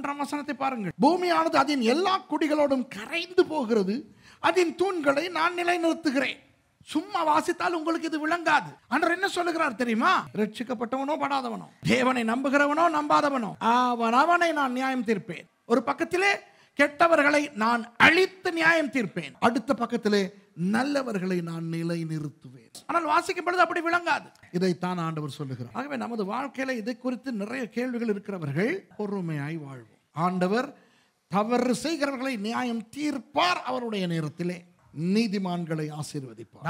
மூன்றாம் வசனத்தை பாருங்கள் பூமியானது அதன் எல்லா குடிகளோடும் கரைந்து போகிறது அதன் தூண்களை நான் நிலைநிறுத்துகிறேன் சும்மா வாசித்தால் உங்களுக்கு இது விளங்காது அன்றர் என்ன சொல்லுகிறார் தெரியுமா ரட்சிக்கப்பட்டவனோ படாதவனோ தேவனை நம்புகிறவனோ நம்பாதவனோ அவன் அவனை நான் நியாயம் தீர்ப்பேன் ஒரு பக்கத்திலே கெட்டவர்களை நான் அழித்து நியாயம் தீர்ப்பேன் அடுத்த பக்கத்திலே நல்லவர்களை நான் நிலை நிறுத்துவேன் ஆனால் வாசிக்கும் பொழுது அப்படி விளங்காது இதைத்தான் ஆண்டவர் சொல்லுகிறார் ஆகவே நமது வாழ்க்கையில இதை குறித்து நிறைய கேள்விகள் இருக்கிறவர்கள் பொறுமையாய் வாழ்வோம் ஆண்டவர் தவறு செய்கிறவர்களை நியாயம் தீர்ப்பார் அவருடைய நேரத்திலே நீதிமான்களை ஆசீர்வதிப்பார்